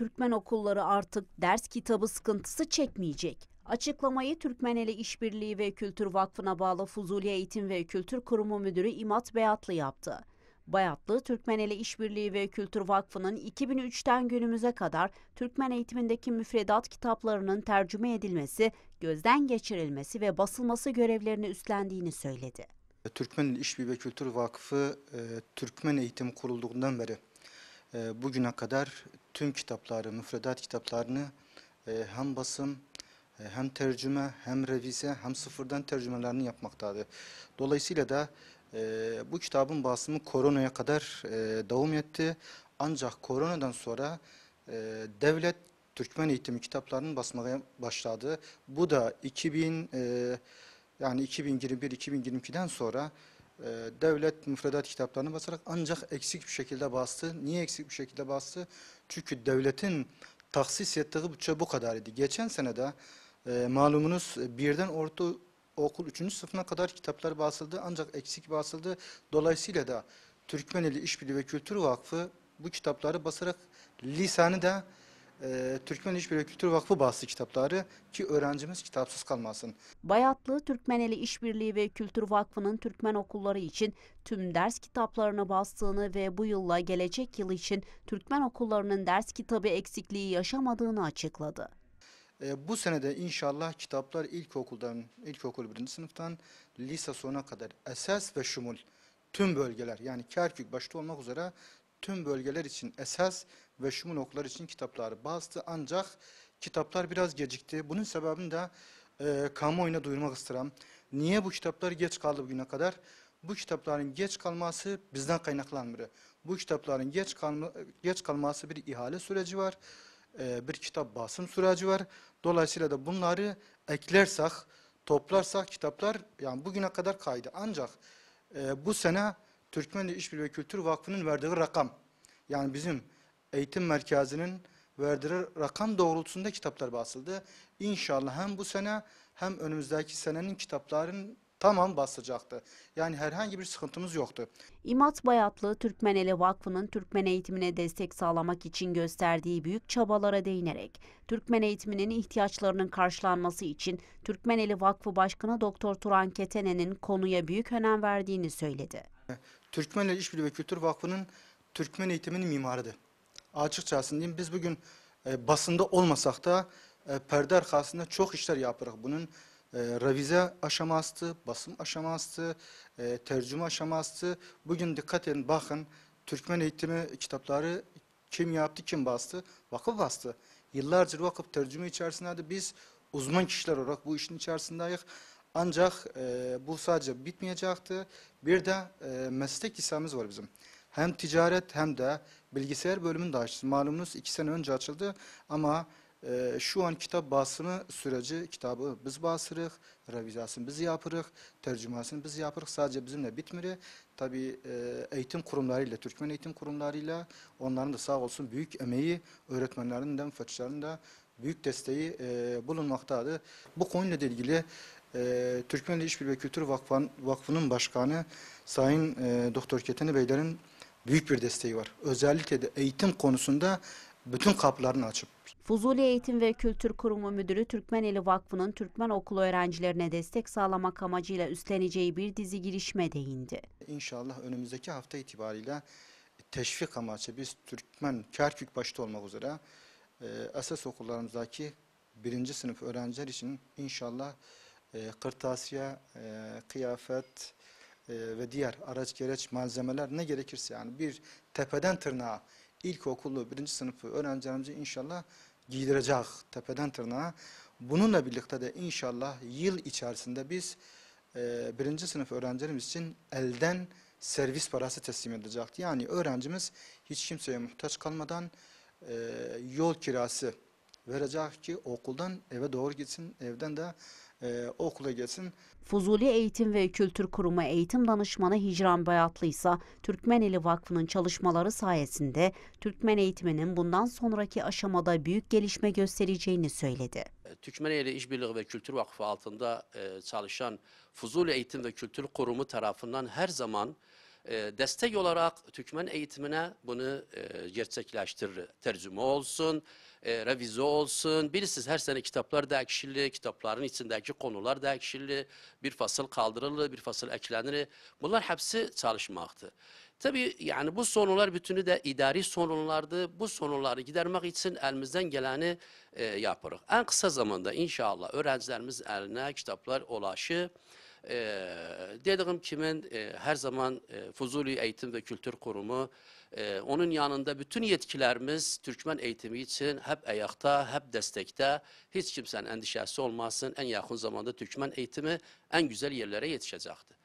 Türkmen okulları artık ders kitabı sıkıntısı çekmeyecek. Açıklamayı Türkmeneli İşbirliği ve Kültür Vakfı'na bağlı Fuzuli Eğitim ve Kültür Kurumu Müdürü İmat Beyatlı yaptı. Bayatlı, Türkmeneli İşbirliği ve Kültür Vakfı'nın 2003'ten günümüze kadar Türkmen eğitimindeki müfredat kitaplarının tercüme edilmesi, gözden geçirilmesi ve basılması görevlerini üstlendiğini söyledi. E, Türkmen İşbirliği ve Kültür Vakfı, e, Türkmen Eğitim Kurulduğundan beri e, bugüne kadar tüm kitapları, müfredat kitaplarını e, hem basım, e, hem tercüme, hem revize, hem sıfırdan tercümelerini yapmaktadır. Dolayısıyla da e, bu kitabın basımı koronaya kadar e, devam etti. Ancak koronadan sonra e, devlet Türkmen eğitimi kitaplarının basmaya başladı. Bu da 2000 e, yani 2021-2022'den sonra e, devlet müfredat kitaplarını basarak ancak eksik bir şekilde bastı. Niye eksik bir şekilde bastı? Çünkü devletin taksis ettiği bütçe bu kadar idi. Geçen sene de e, malumunuz birden orta okul 3. sınıfına kadar kitaplar basıldı ancak eksik basıldı. Dolayısıyla da Türkmeneli İşbirliği ve Kültür Vakfı bu kitapları basarak lisanı da e, Türkmen İşbirliği Kültür Vakfı bastı kitapları ki öğrencimiz kitapsız kalmasın. Bayatlı Türkmeneli İşbirliği ve Kültür Vakfı'nın Türkmen okulları için tüm ders kitaplarını bastığını ve bu yılla gelecek yıl için Türkmen okullarının ders kitabı eksikliği yaşamadığını açıkladı. E, bu senede inşallah kitaplar ilkokuldan, ilkokul birinci sınıftan lise sona kadar esas ve şumul tüm bölgeler yani Kerkük başta olmak üzere tüm bölgeler için esas ve şumun oklar için kitapları bastı. Ancak kitaplar biraz gecikti. Bunun sebebini de e, kamuoyuna duyurmak isterim. Niye bu kitaplar geç kaldı bugüne kadar? Bu kitapların geç kalması bizden kaynaklanmıyor. Bu kitapların geç, kalma, geç kalması bir ihale süreci var. E, bir kitap basım süreci var. Dolayısıyla da bunları eklersek, toplarsak kitaplar yani bugüne kadar kaydı. Ancak e, bu sene Türkmenli İşbirliği ve Kültür Vakfı'nın verdiği rakam. Yani bizim eğitim merkezinin verdiği rakam doğrultusunda kitaplar basıldı. İnşallah hem bu sene hem önümüzdeki senenin kitapların tamam basacaktı. Yani herhangi bir sıkıntımız yoktu. İmat Bayatlı, Türkmeneli Vakfı'nın Türkmen eğitimine destek sağlamak için gösterdiği büyük çabalara değinerek, Türkmen eğitiminin ihtiyaçlarının karşılanması için Türkmeneli Vakfı Başkanı Doktor Turan Ketenen'in konuya büyük önem verdiğini söyledi. Türkmenler İşbirliği ve Kültür Vakfı'nın Türkmen eğitiminin mimarıdır. Açıkçası diyeyim biz bugün e, basında olmasak da e, perde arkasında çok işler yaparız. Bunun e, revize aşamasıydı, basım aşaması, e, tercüme aşaması. Bugün dikkat edin bakın Türkmen eğitimi kitapları kim yaptı, kim bastı? Vakıf bastı. Yıllardır vakıf tercüme içerisindeydi. Biz uzman kişiler olarak bu işin içerisindeyiz. Ancak e, bu sadece bitmeyecekti. Bir de e, meslek lisemiz var bizim. Hem ticaret hem de bilgisayar bölümünü de açtı. Malumunuz iki sene önce açıldı ama e, şu an kitap basımı süreci kitabı biz basırıq, revizasını biz yapırıq, tercümasını biz yapırıq. Sadece bizimle bitmir. Tabii e, eğitim kurumlarıyla, Türkmen eğitim kurumlarıyla onların da sağ olsun büyük emeği öğretmenlerin de, müfettişlerin de büyük desteği e, bulunmaktadır. Bu konuyla ilgili e, Türkmen Dil ve Kültür Vakfan, Vakfı'nın başkanı Sayın e, Doktor Keteni Beylerin büyük bir desteği var. Özellikle de eğitim konusunda bütün kapılarını açıp. Fuzuli Eğitim ve Kültür Kurumu Müdürü Türkmeneli Vakfı'nın Türkmen okulu öğrencilerine destek sağlamak amacıyla üstleneceği bir dizi girişime değindi. İnşallah önümüzdeki hafta itibariyle teşvik amaçlı biz Türkmen, Kerkük başta olmak üzere e, esas okullarımızdaki birinci sınıf öğrenciler için inşallah ee, e, kırtasiye, kıyafet e, ve diğer araç gereç malzemeler ne gerekirse yani bir tepeden tırnağa ilkokulu birinci sınıfı öğrencilerimizi inşallah giydirecek tepeden tırnağa. Bununla birlikte de inşallah yıl içerisinde biz e, birinci sınıf öğrencilerimiz için elden servis parası teslim edilecekti. Yani öğrencimiz hiç kimseye muhtaç kalmadan e, yol kirası verecek ki okuldan eve doğru gitsin, evden de e, okula gelsin. Fuzuli Eğitim ve Kültür Kurumu Eğitim Danışmanı Hicran Bayatlı ise Türkmeneli Vakfı'nın çalışmaları sayesinde Türkmen eğitiminin bundan sonraki aşamada büyük gelişme göstereceğini söyledi. E, Türkmeneli İşbirliği ve Kültür Vakfı altında e, çalışan Fuzuli Eğitim ve Kültür Kurumu tarafından her zaman ee, destek olarak Türkmen eğitimine bunu e, gerçekleştirir. Tercüme olsun, e, revize olsun. Bilirsiniz her sene kitaplar değişirli, kitapların içindeki konular değişirli, Bir fasıl kaldırılır, bir fasıl eklenir. Bunlar hepsi çalışmaktı. Tabi yani bu sorunlar bütünü de idari sorunlardı. Bu sorunları gidermek için elimizden geleni e, yaparız. En kısa zamanda inşallah öğrencilerimiz eline kitaplar ulaşır. Dediyim kimi hər zaman Fuzuli Eğitim və Kültür Qurumu onun yanında bütün yetkilərimiz Türkmən eğitimi üçün həb əyaqda, həb dəstəkdə, heç kimsənin əndişəsi olmasın, ən yaxın zamanda Türkmən eğitimi ən gözəl yerlərə yetişəcəkdir.